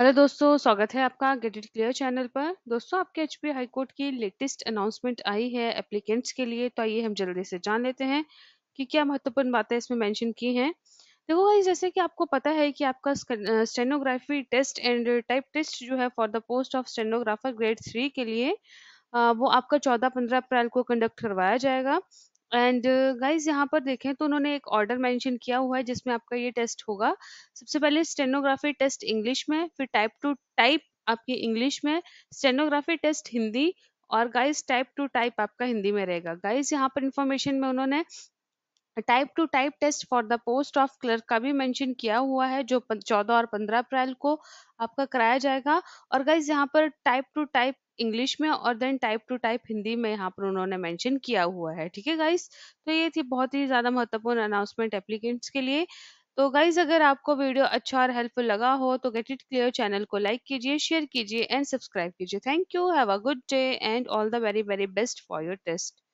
hello दोस्तों स्वागत है आपका गेट इट क्लियर चैनल पर दोस्तों आपके एच पी हाईकोर्ट की लेटेस्ट अनाउंसमेंट आई है एप्लीकेंट्स के लिए तो आइए हम जल्दी से जान लेते हैं कि क्या महत्वपूर्ण बातें इसमें मेंशन की हैं देखो भाई जैसे कि आपको पता है कि आपका stenography test and type test जो है for the post of stenographer grade three के लिए वो आपका चौदह पंद्रह अप्रैल को कंडक्ट करवाया जाएगा एंड गाइज यहाँ पर देखें तो उन्होंने एक ऑर्डर मेंशन किया हुआ है जिसमें आपका ये टेस्ट होगा सबसे पहले स्टेनोग्राफी टेस्ट इंग्लिश में फिर टाइप टू टाइप आपकी इंग्लिश में स्टेनोग्राफी टेस्ट हिंदी और गाइस टाइप टू टाइप आपका हिंदी में रहेगा गाइस यहाँ पर इंफॉर्मेशन में उन्होंने type to type test for the post of clerk का भी मेंशन किया हुआ है जो चौदह और पंद्रह अप्रैल को आपका कराया जाएगा और गाइज यहाँ पर टाइप टू टाइप इंग्लिश में और then type to type Hindi में यहाँ पर उन्होंने मेंशन किया हुआ है ठीक है गाइज तो ये थी बहुत ही ज़्यादा महत्वपूर्ण अनाउंसमेंट एप्लीकेंट्स के लिए तो गाइज अगर आपको वीडियो अच्छा और हेल्पफुल लगा हो तो गेट इट क्लियर चैनल को लाइक कीजिए शेयर कीजिए एंड सब्सक्राइब कीजिए thank you have a good day and all the very very best for your test